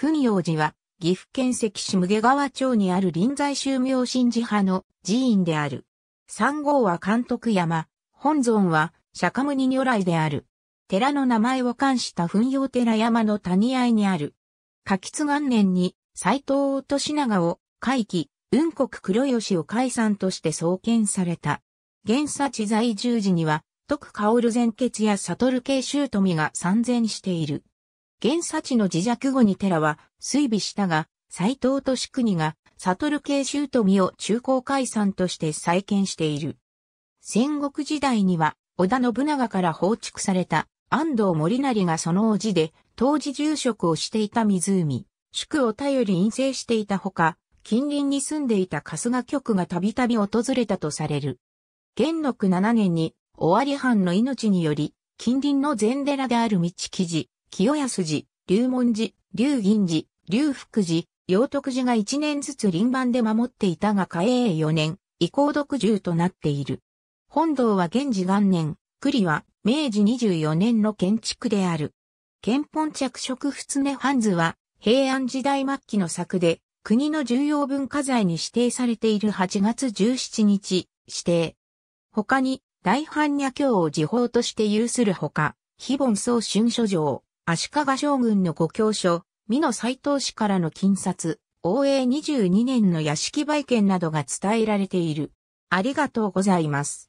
文陽寺は、岐阜県関市無下川町にある臨済宗明神寺派の寺院である。三号は監督山、本尊は釈迦牟尼如来である。寺の名前を冠した文陽寺山の谷合にある。柿津元年に斎藤利長を会期、雲国黒吉を解散として創建された。現佐地在住時には、徳薫前決や悟慶州富が参前している。現佐地の自弱後に寺は衰微したが、斎藤俊国が悟慶州富を中高解散として再建している。戦国時代には、織田信長から放逐された安藤森成がその叔父で、当時住職をしていた湖、宿を頼り陰性していたほか、近隣に住んでいた春日局がたびたび訪れたとされる。元禄7年に、尾張藩の命により、近隣の禅寺である道記事、清安寺、龍門寺、龍銀寺、龍福寺、陽徳寺が1年ずつ輪番で守っていたが嘉永4年、移行独住となっている。本堂は現治元年、栗は明治24年の建築である。憲本着色仏根半図は平安時代末期の作で国の重要文化財に指定されている8月17日指定。他に大般若経を時報として有するほか、非凡宗春書状、足利将軍の故郷所、美濃斎藤氏からの金札、応永22年の屋敷売券などが伝えられている。ありがとうございます。